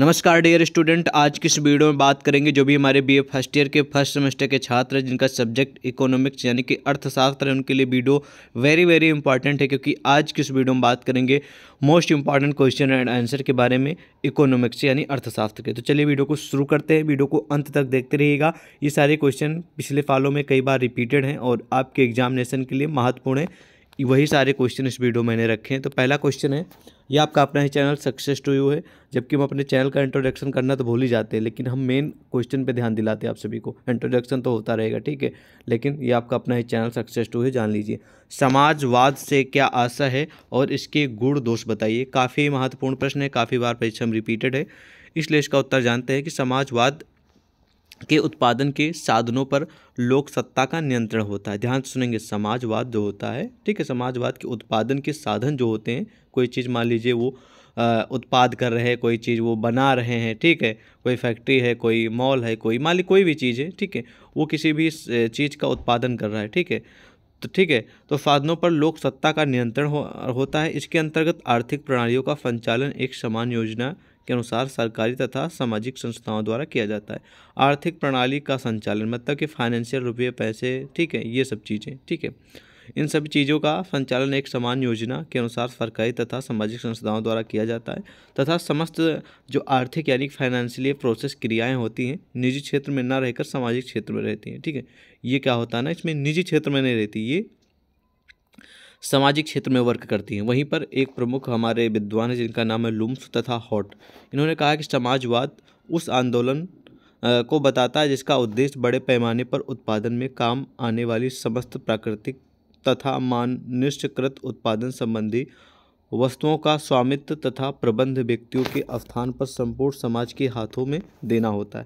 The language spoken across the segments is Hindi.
नमस्कार डियर स्टूडेंट आज की इस वीडियो में बात करेंगे जो भी हमारे बीए फर्स्ट ईयर के फर्स्ट सेमेस्टर के छात्र हैं जिनका सब्जेक्ट इकोनॉमिक्स यानी कि अर्थशास्त्र है उनके लिए वीडियो वेरी वेरी इंपॉर्टेंट है क्योंकि आज की इस वीडियो में बात करेंगे most important question and answer के बारे में इकोनॉमिक्स यानी अर्थशास्त्र के तो चलिए वीडियो को शुरू करते हैं वीडियो को अंत तक देखते रहिएगा ये सारे क्वेश्चन पिछले फालों में कई बार रिपीटेड हैं और आपके एग्जामिनेशन के लिए महत्वपूर्ण है वही सारे क्वेश्चन इस वीडियो मैंने रखे हैं तो पहला क्वेश्चन है ये आपका अपना ही चैनल सक्सेस टू यू है जबकि हम अपने चैनल का इंट्रोडक्शन करना तो भूल ही जाते हैं लेकिन हम मेन क्वेश्चन पे ध्यान दिलाते हैं आप सभी को इंट्रोडक्शन तो होता रहेगा ठीक है लेकिन ये आपका अपना ही चैनल सक्सेस टू है जान लीजिए समाजवाद से क्या आशा है और इसके गुण दोष बताइए काफ़ी महत्वपूर्ण प्रश्न है काफ़ी बार परीक्षा रिपीटेड है इसलिए इसका उत्तर जानते हैं कि समाजवाद के उत्पादन के साधनों पर लोक सत्ता का नियंत्रण होता है ध्यान सुनेंगे समाजवाद जो होता है ठीक है समाजवाद के उत्पादन के साधन जो होते हैं कोई चीज़ मान लीजिए वो उत्पाद कर रहे हैं कोई चीज़ वो बना रहे हैं ठीक है कोई फैक्ट्री है कोई मॉल है कोई मान ली कोई भी चीज़ है ठीक है वो किसी भी चीज़ का उत्पादन कर रहा है ठीक है तो ठीक है तो साधनों पर लोक सत्ता का नियंत्रण हो, होता है इसके अंतर्गत आर्थिक प्रणालियों का संचालन एक समान योजना के अनुसार सरकारी तथा सामाजिक संस्थाओं द्वारा किया जाता है आर्थिक प्रणाली का संचालन मतलब कि फाइनेंशियल रुपये पैसे ठीक है ये सब चीज़ें ठीक है इन सभी चीज़ों का संचालन एक समान योजना के अनुसार सरकारी तथा सामाजिक संस्थाओं द्वारा किया जाता है तथा समस्त जो आर्थिक यानी फाइनेंशियल प्रोसेस क्रियाएं होती हैं निजी क्षेत्र में ना रहकर सामाजिक क्षेत्र में रहती हैं ठीक है ये क्या होता है ना इसमें निजी क्षेत्र में नहीं रहती ये सामाजिक क्षेत्र में वर्क करती हैं वहीं पर एक प्रमुख हमारे विद्वान हैं जिनका नाम है लुम्स तथा हॉट इन्होंने कहा कि समाजवाद उस आंदोलन को बताता है जिसका उद्देश्य बड़े पैमाने पर उत्पादन में काम आने वाली समस्त प्राकृतिक तथा माननिष्ठकृत उत्पादन संबंधी वस्तुओं का स्वामित्व तथा प्रबंध व्यक्तियों के स्थान पर संपूर्ण समाज के हाथों में देना होता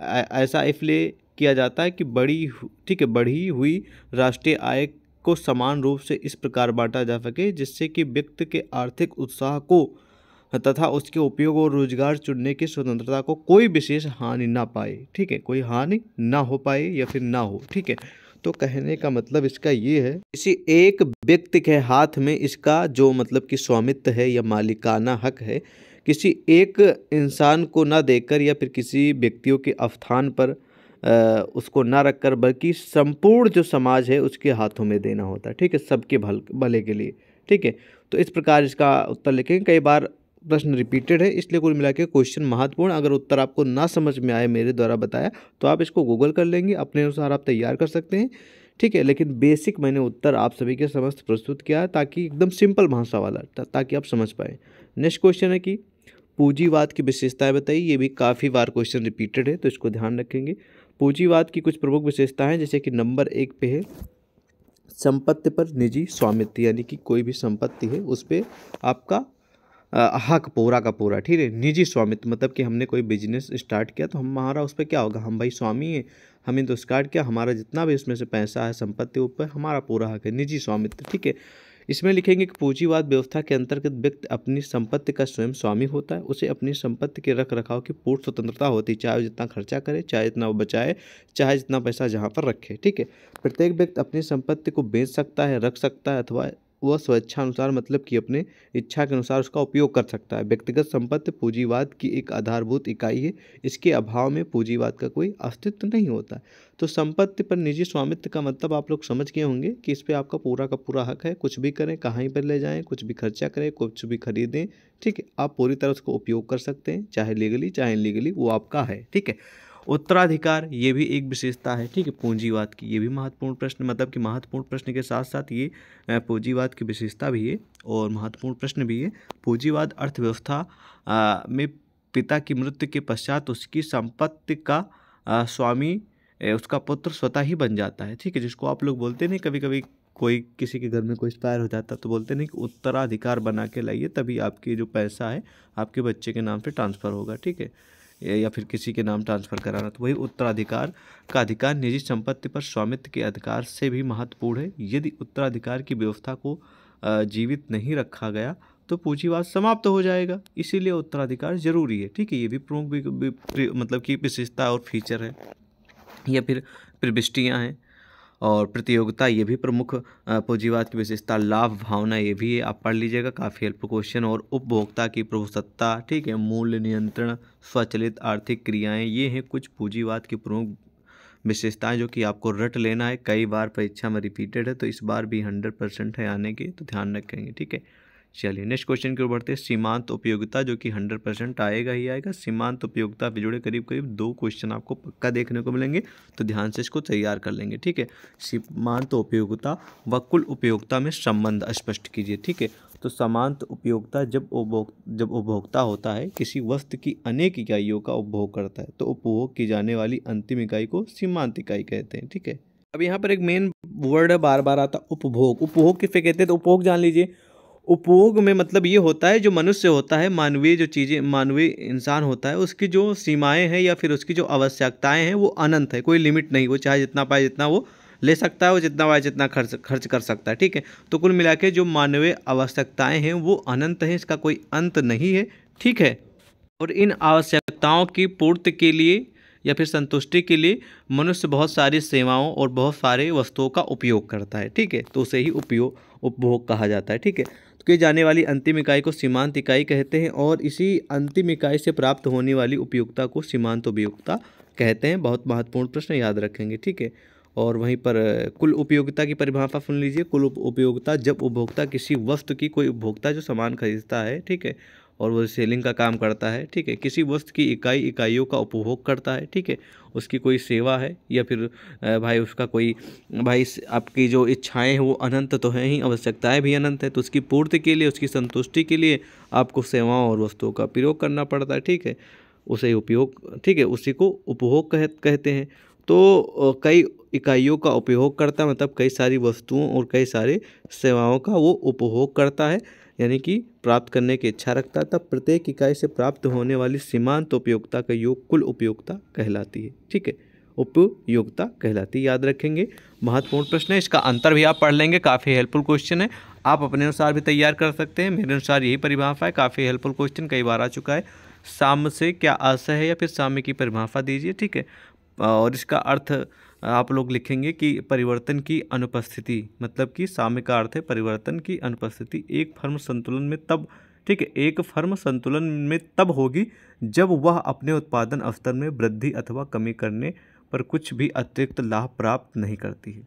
है ऐसा इसलिए किया जाता है कि बड़ी ठीक है बढ़ी हुई राष्ट्रीय आय को समान रूप से इस प्रकार बांटा जा सके जिससे कि व्यक्ति के आर्थिक उत्साह को तथा उसके उपयोग और रोजगार चुनने की स्वतंत्रता को कोई विशेष हानि ना पाए ठीक है कोई हानि ना हो पाए या फिर ना हो ठीक है तो कहने का मतलब इसका ये है किसी एक व्यक्ति के हाथ में इसका जो मतलब कि स्वामित्व है या मालिकाना हक है किसी एक इंसान को ना देकर या फिर किसी व्यक्तियों के अवस्थान पर उसको ना रखकर बल्कि संपूर्ण जो समाज है उसके हाथों में देना होता है ठीक है सबके भल भले के लिए ठीक है तो इस प्रकार इसका उत्तर लिखेंगे कई बार प्रश्न रिपीटेड है इसलिए कुल मिला के क्वेश्चन महत्वपूर्ण अगर उत्तर आपको ना समझ में आए मेरे द्वारा बताया तो आप इसको गूगल कर लेंगे अपने अनुसार आप तैयार कर सकते हैं ठीक है लेकिन बेसिक मैंने उत्तर आप सभी के समस्त प्रस्तुत किया है ताकि एकदम सिंपल भाषा वाला ता, ताकि आप समझ पाए नेक्स्ट क्वेश्चन है कि पूंजीवाद की विशेषताएं बताइए ये भी काफ़ी बार क्वेश्चन रिपीटेड है तो इसको ध्यान रखेंगे पूंजीवाद की कुछ प्रमुख विशेषता है जैसे कि नंबर एक पे है संपत्ति पर निजी स्वामित्व यानी कि कोई भी संपत्ति है उस पर आपका हक पूरा का पूरा ठीक है निजी स्वामित्व मतलब कि हमने कोई बिजनेस स्टार्ट किया तो हमारा उस पर क्या होगा हम भाई स्वामी हैं हमें तो स्टार्ट किया हमारा जितना भी उसमें से पैसा है संपत्ति ऊपर हमारा पूरा हक है निजी स्वामित्व ठीक है इसमें लिखेंगे कि पूंजीवाद व्यवस्था के अंतर्गत व्यक्ति अपनी संपत्ति का स्वयं स्वामी होता है उसे अपनी संपत्ति के रख रखाव की पूर्ण स्वतंत्रता होती है चाहे वो जितना खर्चा करे चाहे जितना वो बचाए चाहे जितना पैसा जहाँ पर रखे ठीक है प्रत्येक व्यक्ति अपनी संपत्ति को बेच सकता है रख सकता है अथवा वह स्वेच्छानुसार मतलब कि अपने इच्छा के अनुसार उसका उपयोग कर सकता है व्यक्तिगत संपत्ति पूंजीवाद की एक आधारभूत इकाई है इसके अभाव में पूंजीवाद का कोई अस्तित्व नहीं होता तो संपत्ति पर निजी स्वामित्व का मतलब आप लोग समझ गए होंगे कि इस पर आपका पूरा का पूरा हक है कुछ भी करें कहीं पर ले जाएँ कुछ भी खर्चा करें कुछ भी खरीदें ठीक है आप पूरी तरह उसको उपयोग कर सकते हैं चाहे लीगली चाहे इनलीगली वो आपका है ठीक है उत्तराधिकार ये भी एक विशेषता है ठीक है पूंजीवाद की ये भी महत्वपूर्ण प्रश्न मतलब कि महत्वपूर्ण प्रश्न के साथ साथ ये पूंजीवाद की विशेषता भी है और महत्वपूर्ण प्रश्न भी है पूंजीवाद अर्थव्यवस्था में पिता की मृत्यु के पश्चात उसकी संपत्ति का आ, स्वामी उसका पुत्र स्वतः ही बन जाता है ठीक है जिसको आप लोग बोलते नहीं कभी कभी कोई किसी के घर में कोई एक्सपायर हो जाता तो बोलते नहीं कि उत्तराधिकार बना के लाइए तभी आपकी जो पैसा है आपके बच्चे के नाम से ट्रांसफ़र होगा ठीक है या फिर किसी के नाम ट्रांसफ़र कराना तो वही उत्तराधिकार का अधिकार निजी संपत्ति पर स्वामित्व के अधिकार से भी महत्वपूर्ण है यदि उत्तराधिकार की व्यवस्था को जीवित नहीं रखा गया तो पूंजीवाद समाप्त तो हो जाएगा इसीलिए उत्तराधिकार जरूरी है ठीक है ये भी प्रमुख मतलब की विशेषता और फीचर है या फिर प्रविष्टियाँ हैं और प्रतियोगिता ये भी प्रमुख पूंजीवाद की विशेषता लाभ भावना ये भी आप पढ़ लीजिएगा काफ़ी हेल्प क्वेश्चन और उपभोक्ता की प्रभुसत्ता ठीक है मूल्य नियंत्रण स्वचलित आर्थिक क्रियाएं ये हैं कुछ पूंजीवाद की प्रमुख विशेषताएं जो कि आपको रट लेना है कई बार परीक्षा में रिपीटेड है तो इस बार भी हंड्रेड परसेंट है आने की तो ध्यान रखेंगे ठीक है चलिए नेक्स्ट क्वेश्चन की ओर बढ़ते हैं सीमांत उपयोगिता जो कि हंड्रेड परसेंट आएगा ही आएगा सीमांत उपयोगिता से जुड़े करीब करीब दो क्वेश्चन आपको पक्का देखने को मिलेंगे तो ध्यान से इसको तैयार कर लेंगे ठीक है सीमांत उपयोगिता व कुल उपयोगिता में संबंध स्पष्ट कीजिए ठीक है तो समांत उपयोगिता जब उपभोग जब उपभोक्ता होता है किसी वस्तु की अनेक इकाइयों का उपभोग करता है तो उपभोग की जाने वाली अंतिम इकाई को सीमांत इकाई कहते हैं ठीक है अब यहाँ पर एक मेन वर्ड है बार बार आता उपभोग उपभोग किसे कहते हैं तो उपभोग जान लीजिए उपभोग में मतलब ये होता है जो मनुष्य होता है मानवीय जो चीज़ें मानवीय इंसान होता है उसकी जो सीमाएं हैं या फिर उसकी जो आवश्यकताएं हैं वो अनंत है कोई लिमिट नहीं वो चाहे जितना पाए जितना वो ले सकता है वो जितना पाए जितना खर्च खर्च कर सकता है ठीक है तो कुल मिला जो मानवीय आवश्यकताएँ हैं वो अनंत हैं इसका कोई अंत नहीं है ठीक है और इन आवश्यकताओं की पूर्ति के लिए या फिर संतुष्टि के लिए मनुष्य बहुत सारी सेवाओं और बहुत सारे वस्तुओं का उपयोग करता है ठीक है तो उसे ही उपयोग उपभोग कहा जाता है ठीक है के जाने वाली अंतिम इकाई को सीमांत इकाई कहते हैं और इसी अंतिम इकाई से प्राप्त होने वाली उपयोगता को सीमांत उपयोगता कहते हैं बहुत महत्वपूर्ण प्रश्न याद रखेंगे ठीक है और वहीं पर कुल उपयोगिता की परिभाषा सुन लीजिए कुल उपयोगिता जब उपभोक्ता किसी वस्तु की कोई उपभोक्ता जो सामान खरीदता है ठीक है और वो सेलिंग का काम करता है ठीक है किसी वस्तु की इकाई इकाइयों का उपभोग करता है ठीक है उसकी कोई सेवा है या फिर भाई उसका कोई भाई आपकी जो इच्छाएं हैं वो अनंत तो हैं ही आवश्यकताएं भी अनंत है तो उसकी पूर्ति के लिए उसकी संतुष्टि के लिए आपको सेवाओं और वस्तुओं का प्रयोग करना पड़ता है ठीक है उसे उपयोग ठीक है उसी को उपभोग कह कहते हैं तो कई इकाइयों का उपयोग करता मतलब कई सारी वस्तुओं और कई सारे सेवाओं का वो उपभोग करता है यानी कि प्राप्त करने की इच्छा रखता है तब प्रत्येक इकाई से प्राप्त होने वाली सीमांत उपयोगिता का योग कुल उपयोगिता कहलाती है ठीक है उपयोगिता कहलाती है याद रखेंगे महत्वपूर्ण प्रश्न है इसका अंतर भी आप पढ़ लेंगे काफ़ी हेल्पफुल क्वेश्चन है आप अपने अनुसार भी तैयार कर सकते हैं मेरे अनुसार यही परिभाषा है काफ़ी हेल्पफुल क्वेश्चन कई बार आ चुका है साम से क्या आशय है या फिर साम्य की परिभाषा दीजिए ठीक है और इसका अर्थ आप लोग लिखेंगे कि परिवर्तन की अनुपस्थिति मतलब कि साम्य का अर्थ है परिवर्तन की अनुपस्थिति एक फर्म संतुलन में तब ठीक है एक फर्म संतुलन में तब होगी जब वह अपने उत्पादन स्तर में वृद्धि अथवा कमी करने पर कुछ भी अतिरिक्त लाभ प्राप्त नहीं करती है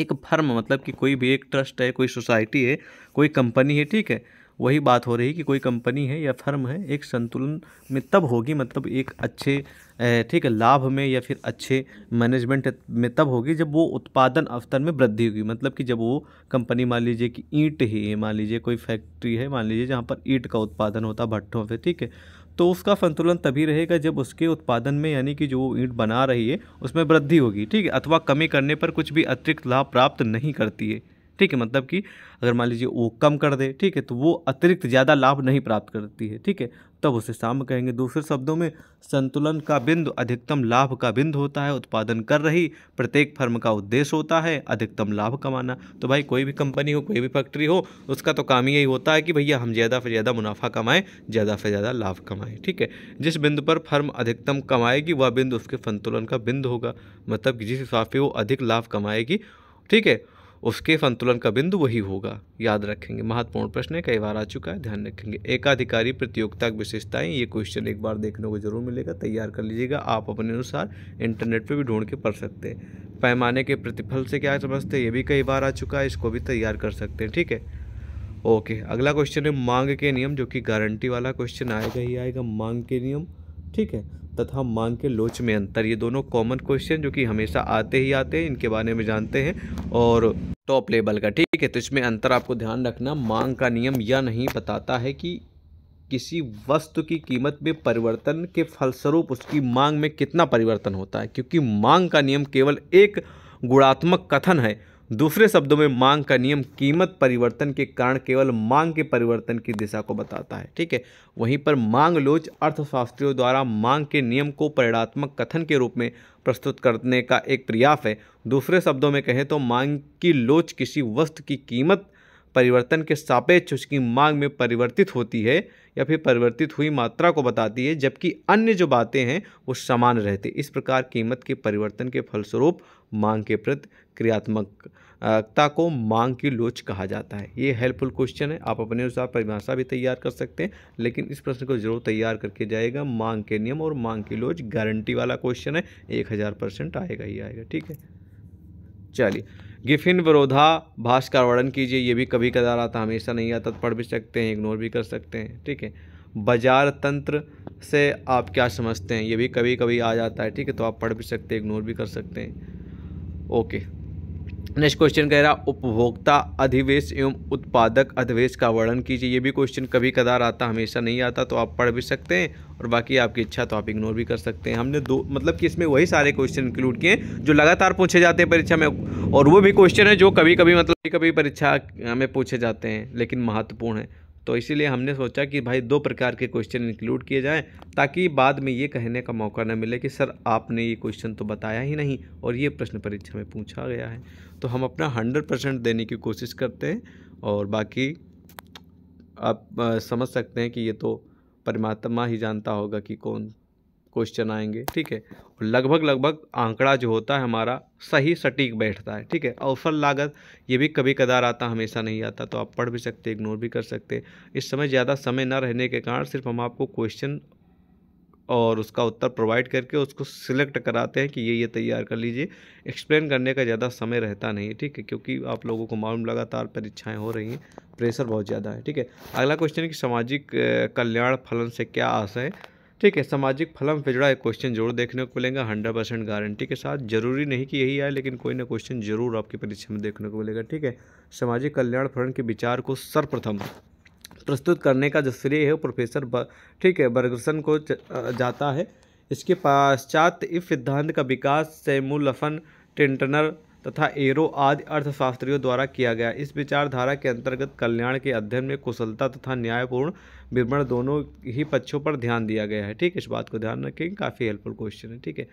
एक फर्म मतलब कि कोई भी एक ट्रस्ट है कोई सोसाइटी है कोई कंपनी है ठीक है वही बात हो रही कि कोई कंपनी है या फर्म है एक संतुलन में तब होगी मतलब एक अच्छे ठीक है लाभ में या फिर अच्छे मैनेजमेंट में तब होगी जब वो उत्पादन अवतर में वृद्धि होगी मतलब कि जब वो कंपनी मान लीजिए कि ईंट ही मान लीजिए कोई फैक्ट्री है मान लीजिए जहाँ पर ईंट का उत्पादन होता भट्टों पर ठीक है तो उसका संतुलन तभी रहेगा जब उसके उत्पादन में यानी कि जो ईंट बना रही है उसमें वृद्धि होगी ठीक है अथवा कमी करने पर कुछ भी अतिरिक्त लाभ प्राप्त नहीं करती है ठीक है मतलब कि अगर मान लीजिए वो कम कर दे ठीक है तो वो अतिरिक्त ज़्यादा लाभ नहीं प्राप्त करती है ठीक है तब उसे साम कहेंगे दूसरे शब्दों में संतुलन का बिंदु अधिकतम लाभ का बिंदु होता है उत्पादन कर रही प्रत्येक फर्म का उद्देश्य होता है अधिकतम लाभ कमाना तो भाई कोई भी कंपनी हो कोई भी फैक्ट्री हो उसका तो काम यही होता है कि भैया हम ज़्यादा से ज़्यादा मुनाफा कमाएँ ज़्यादा से ज़्यादा लाभ कमाएँ ठीक है जिस बिंदु पर फर्म अधिकतम कमाएगी वह बिंदु उसके संतुलन का बिंदु होगा मतलब कि जिस हिसाब से वो अधिक लाभ कमाएगी ठीक है उसके संतुलन का बिंदु वही होगा याद रखेंगे महत्वपूर्ण प्रश्न है कई बार आ चुका है ध्यान रखेंगे एकाधिकारी प्रतियोगिता की विशेषताएं ये क्वेश्चन एक बार देखने को जरूर मिलेगा तैयार कर लीजिएगा आप अपने अनुसार इंटरनेट पर भी ढूंढ के पढ़ सकते हैं पैमाने के प्रतिफल से क्या समझते हैं ये भी कई बार आ चुका है इसको भी तैयार कर सकते हैं ठीक है ओके अगला क्वेश्चन है मांग के नियम जो कि गारंटी वाला क्वेश्चन आएगा ही आएगा मांग के नियम ठीक है तथा मांग के लोच में अंतर ये दोनों कॉमन क्वेश्चन जो कि हमेशा आते ही आते हैं इनके बारे में जानते हैं और टॉप लेवल का ठीक है तो इसमें अंतर आपको ध्यान रखना मांग का नियम यह नहीं बताता है कि किसी वस्तु की कीमत में परिवर्तन के फलस्वरूप उसकी मांग में कितना परिवर्तन होता है क्योंकि मांग का नियम केवल एक गुणात्मक कथन है दूसरे शब्दों में मांग का नियम कीमत परिवर्तन के कारण केवल मांग के परिवर्तन की दिशा को बताता है ठीक है वहीं पर मांग लोच अर्थशास्त्रियों द्वारा मांग के नियम को परिणात्मक कथन के रूप में प्रस्तुत करने का एक प्रयास है दूसरे शब्दों में कहें तो मांग की लोच किसी वस्तु की कीमत परिवर्तन के सापेक्ष उसकी मांग में परिवर्तित होती है या फिर परिवर्तित हुई मात्रा को बताती है जबकि अन्य जो बातें हैं वो समान रहती इस प्रकार कीमत के परिवर्तन के फलस्वरूप मांग के प्रति क्रियात्मकता को मांग की लोच कहा जाता है ये हेल्पफुल क्वेश्चन है आप अपने अनुसार परिभाषा भी तैयार कर सकते हैं लेकिन इस प्रश्न को जरूर तैयार करके जाएगा मांग के नियम और मांग की लोच गारंटी वाला क्वेश्चन है एक हज़ार परसेंट आएगा ही आएगा ठीक है चलिए गिफिन विरोधा भाष का वर्णन कीजिए ये भी कभी कदार आता हमेशा नहीं आता तो पढ़ भी सकते हैं इग्नोर भी कर सकते हैं ठीक है बाजार तंत्र से आप क्या समझते हैं ये भी कभी कभी आ जाता है ठीक है तो आप पढ़ भी सकते हैं इग्नोर भी कर सकते हैं ओके नेक्स्ट क्वेश्चन कह रहा उपभोक्ता अधिवेश एवं उत्पादक अधिवेश का वर्णन कीजिए ये भी क्वेश्चन कभी कदार आता हमेशा नहीं आता तो आप पढ़ भी सकते हैं और बाकी आपकी इच्छा तो आप इग्नोर भी कर सकते हैं हमने दो मतलब कि इसमें वही सारे क्वेश्चन इंक्लूड किए जो लगातार पूछे जाते हैं परीक्षा में और वो भी क्वेश्चन है जो कभी कभी मतलब कभी परीक्षा में पूछे जाते हैं लेकिन महत्वपूर्ण है तो इसीलिए हमने सोचा कि भाई दो प्रकार के क्वेश्चन इंक्लूड किए जाएँ ताकि बाद में ये कहने का मौका ना मिले कि सर आपने ये क्वेश्चन तो बताया ही नहीं और ये प्रश्न परीक्षा में पूछा गया है तो हम अपना हंड्रेड परसेंट देने की कोशिश करते हैं और बाकी आप समझ सकते हैं कि ये तो परमात्मा ही जानता होगा कि कौन क्वेश्चन आएंगे ठीक है लगभग लगभग आंकड़ा जो होता है हमारा सही सटीक बैठता है ठीक है अवसर लागत ये भी कभी कदार आता हमेशा नहीं आता तो आप पढ़ भी सकते इग्नोर भी कर सकते इस समय ज़्यादा समय ना रहने के कारण सिर्फ हम आपको क्वेश्चन और उसका उत्तर प्रोवाइड करके उसको सिलेक्ट कराते हैं कि ये ये तैयार कर लीजिए एक्सप्लेन करने का ज़्यादा समय रहता नहीं है ठीक है क्योंकि आप लोगों को मालूम लगातार परीक्षाएं हो रही हैं प्रेशर बहुत ज़्यादा है ठीक है अगला क्वेश्चन है कि सामाजिक कल्याण फलन से क्या आशा है ठीक है सामाजिक फलम फिजड़ा जुड़ा एक क्वेश्चन जरूर देखने को मिलेगा हंड्रेड परसेंट गारंटी के साथ जरूरी नहीं कि यही आए लेकिन कोई ना क्वेश्चन जरूर आपकी परीक्षा में देखने को मिलेगा ठीक है सामाजिक कल्याण फंड के विचार को सर्वप्रथम प्रस्तुत करने का जो श्रेय है वो प्रोफेसर ठीक है बर्गसन को जाता है इसके पश्चात इस सिद्धांत का विकास सेमुलफन टेंटनर तथा एरो आदि अर्थशास्त्रियों द्वारा किया गया इस विचारधारा के अंतर्गत कल्याण के अध्ययन में कुशलता तथा न्यायपूर्ण विवरण दोनों ही पक्षों पर ध्यान दिया गया है ठीक है इस बात को ध्यान रखेंगे काफ़ी हेल्पफुल क्वेश्चन है ठीक है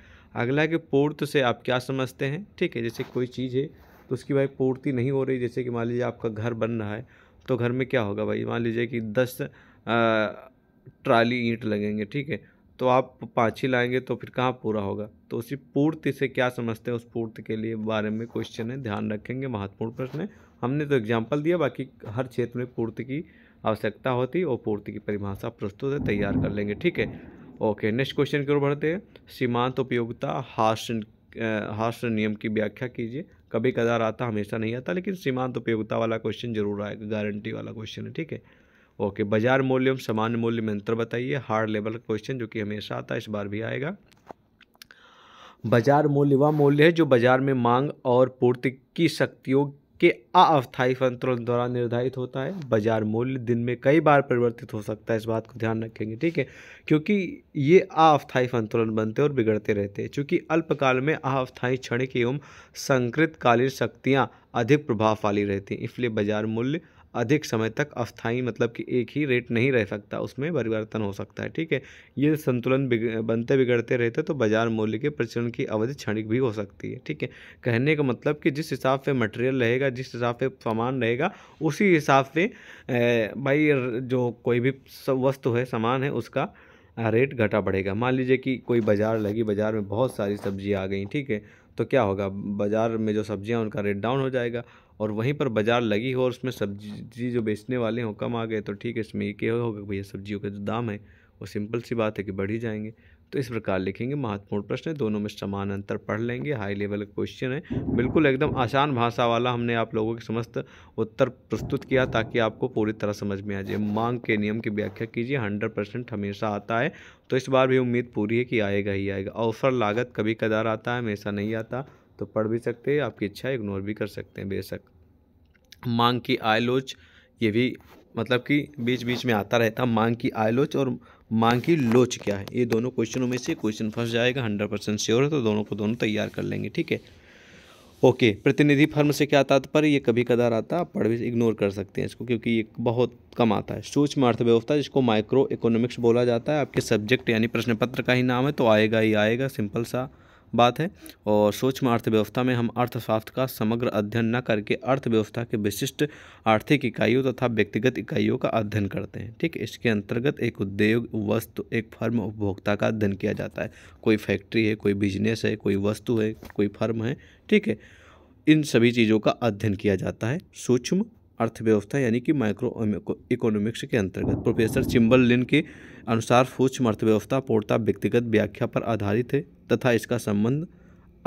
अगला है कि पूर्त से आप क्या समझते हैं ठीक है जैसे कोई चीज़ है तो उसकी भाई पूर्ति नहीं हो रही जैसे कि मान लीजिए आपका घर बन रहा है तो घर में क्या होगा भाई मान लीजिए कि दस ट्राली ईंट लगेंगे ठीक है तो आप पाँच ही लाएंगे तो फिर कहाँ पूरा होगा तो उसी पूर्ति से क्या समझते हैं उस पूर्ति के लिए बारे में क्वेश्चन है ध्यान रखेंगे महत्वपूर्ण प्रश्न है हमने तो एग्जाम्पल दिया बाकी हर क्षेत्र में पूर्ति की आवश्यकता होती और पूर्ति की परिभाषा प्रस्तुत है तैयार कर लेंगे ठीक है ओके नेक्स्ट क्वेश्चन की ओर बढ़ते हैं सीमांत उपयोगिता हास्य हास्य नियम की व्याख्या कीजिए कभी कदार आता हमेशा नहीं आता लेकिन सीमांत उपयोगिता वाला क्वेश्चन जरूर आएगा गारंटी वाला क्वेश्चन है ठीक है ओके बाजार मूल्य एवं सामान्य मूल्य में अंतर बताइए हार्ड लेवल का क्वेश्चन जो कि हमेशा आता है इस बार भी आएगा बाजार मूल्य वह मूल्य है जो बाजार में मांग और पूर्ति की शक्तियों के अस्थायी संतुलन द्वारा निर्धारित होता है बाजार मूल्य दिन में कई बार परिवर्तित हो सकता है इस बात को ध्यान रखेंगे ठीक है क्योंकि ये अस्थायी संतुलन बनते और बिगड़ते रहते हैं क्योंकि अल्पकाल में अस्थायी क्षणिक एवं संकृतकालीन शक्तियाँ अधिक प्रभाव वाली रहती हैं इसलिए बाजार मूल्य अधिक समय तक अस्थायी मतलब कि एक ही रेट नहीं रह सकता उसमें परिवर्तन हो सकता है ठीक है ये संतुलन बिग, बनते बिगड़ते रहते तो बाजार मूल्य के प्रचलन की अवधि क्षणिक भी हो सकती है ठीक है कहने का मतलब कि जिस हिसाब से मटेरियल रहेगा जिस हिसाब से सामान रहेगा उसी हिसाब से भाई जो कोई भी वस्तु है सामान है उसका रेट घटा बढ़ेगा मान लीजिए कि कोई बाज़ार लगी बाज़ार में बहुत सारी सब्ज़ियाँ आ गई ठीक है तो क्या होगा बाज़ार में जो सब्ज़ियाँ उनका रेट डाउन हो जाएगा और वहीं पर बाज़ार लगी हो और उसमें सब्जी जो बेचने वाले हो कम आ गए तो ठीक है इसमें ये क्या होगा भैया सब्जियों के जो दाम है वो सिंपल सी बात है कि बढ़ ही जाएंगे तो इस प्रकार लिखेंगे महत्वपूर्ण प्रश्न है दोनों में समान अंतर पढ़ लेंगे हाई लेवल का क्वेश्चन है बिल्कुल एकदम आसान भाषा वाला हमने आप लोगों के समस्त उत्तर प्रस्तुत किया ताकि आपको पूरी तरह समझ में आ जाए मांग के नियम की व्याख्या कीजिए हंड्रेड परसेंट हमेशा आता है तो इस बार भी उम्मीद पूरी है कि आएगा ही आएगा अवसर लागत कभी कदार आता है हमेशा नहीं आता तो पढ़ भी सकते हैं आपकी इच्छा इग्नोर भी कर सकते हैं बेशक मांग की आयलोच ये भी मतलब कि बीच बीच में आता रहता मांग की आयलोच और मांग की लोच क्या है ये दोनों क्वेश्चनों में से क्वेश्चन फंस जाएगा हंड्रेड परसेंट श्योर है तो दोनों को दोनों तैयार कर लेंगे ठीक है ओके प्रतिनिधि फर्म से क्या तात्पर्य ये कभी कदार आता आप पढ़ भी इग्नोर कर सकते हैं इसको क्योंकि ये बहुत कम आता है सूक्ष्म अर्थव्यवस्था जिसको माइक्रो इकोनॉमिक्स बोला जाता है आपके सब्जेक्ट यानी प्रश्न पत्र का ही नाम है तो आएगा ही आएगा सिंपल सा बात है और सूक्ष्म अर्थव्यवस्था में हम अर्थशास्त्र का समग्र अध्ययन न करके अर्थव्यवस्था के विशिष्ट आर्थिक इकाइयों तथा व्यक्तिगत इकाइयों का अध्ययन करते हैं ठीक इसके अंतर्गत एक उद्योग वस्तु एक फर्म उपभोक्ता का अध्ययन किया जाता है कोई फैक्ट्री है कोई बिजनेस है कोई वस्तु है कोई फर्म है ठीक है इन सभी चीज़ों का अध्ययन किया जाता है सूक्ष्म अर्थव्यवस्था यानी कि माइक्रो इकोनॉमिक्स के अंतर्गत प्रोफेसर चिम्बल लिन के अनुसार सूक्ष्म अर्थव्यवस्था पूर्णता व्यक्तिगत व्याख्या पर आधारित है तथा इसका संबंध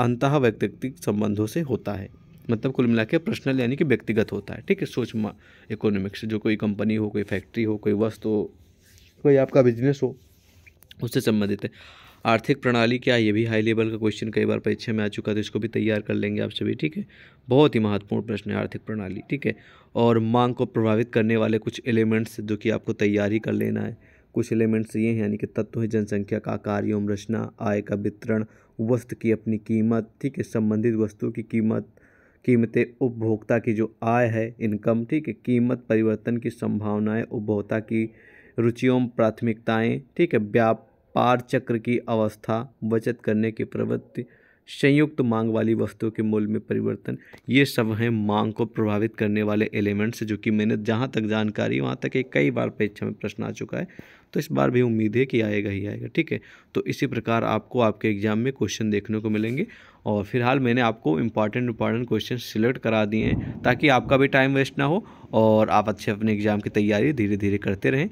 अंतः व्यक्तिगत संबंधों से होता है मतलब कुल मिला के पर्सनल यानी कि व्यक्तिगत होता है ठीक है सूक्ष्म इकोनॉमिक्स जो कोई कंपनी हो कोई फैक्ट्री हो कोई वस्तु हो कोई आपका बिजनेस हो उससे संबंधित है आर्थिक प्रणाली क्या ये भी हाई लेवल का क्वेश्चन कई बार परीक्षा में आ चुका तो इसको भी तैयार कर लेंगे आप सभी ठीक है बहुत ही महत्वपूर्ण प्रश्न है आर्थिक प्रणाली ठीक है और मांग को प्रभावित करने वाले कुछ एलिमेंट्स जो कि आपको तैयारी कर लेना है कुछ एलिमेंट्स ये हैं यानी कि तत्व है जनसंख्या का आकार एवं रचना आय का वितरण वस्तु की अपनी कीमत ठीक है संबंधित वस्तु की कीमत कीमतें उपभोक्ता की जो आय है इनकम ठीक है कीमत परिवर्तन की संभावनाएं उपभोक्ता की रुचियों प्राथमिकताएं ठीक है व्यापार चक्र की अवस्था बचत करने की प्रवृत्ति संयुक्त मांग वाली वस्तुओं के मूल्य में परिवर्तन ये सब हैं मांग को प्रभावित करने वाले एलिमेंट्स जो कि मैंने जहाँ तक जानकारी वहाँ तक एक कई बार परीक्षा में प्रश्न आ चुका है तो इस बार भी उम्मीद है कि आएगा ही आएगा ठीक है तो इसी प्रकार आपको आपके एग्ज़ाम में क्वेश्चन देखने को मिलेंगे और फिलहाल मैंने आपको इंपॉर्टेंट इंपॉर्टेंट क्वेश्चन सिलेक्ट करा दिए हैं ताकि आपका भी टाइम वेस्ट ना हो और आप अच्छे अपने एग्ज़ाम की तैयारी धीरे धीरे करते रहें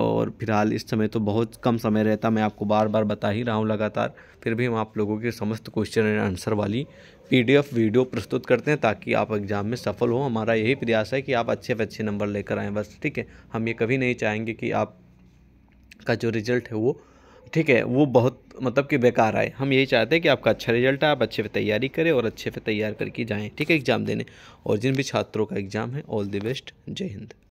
और फिलहाल इस समय तो बहुत कम समय रहता मैं आपको बार बार बता ही रहा हूँ लगातार फिर भी हम आप लोगों के समस्त क्वेश्चन एंड आंसर वाली पीडीएफ वीडियो प्रस्तुत करते हैं ताकि आप एग्ज़ाम में सफल हो हमारा यही प्रयास है कि आप अच्छे से अच्छे नंबर लेकर आएँ बस ठीक है हम ये कभी नहीं चाहेंगे कि आप का जो रिज़ल्ट है वो ठीक है वो बहुत मतलब कि बेकार आए हम यही चाहते हैं कि आपका अच्छा रिजल्ट आए आप अच्छे से तैयारी करें और अच्छे से तैयार करके जाएँ ठीक है एग्ज़ाम देने और जिन भी छात्रों का एग्ज़ाम है ऑल द बेस्ट जय हिंद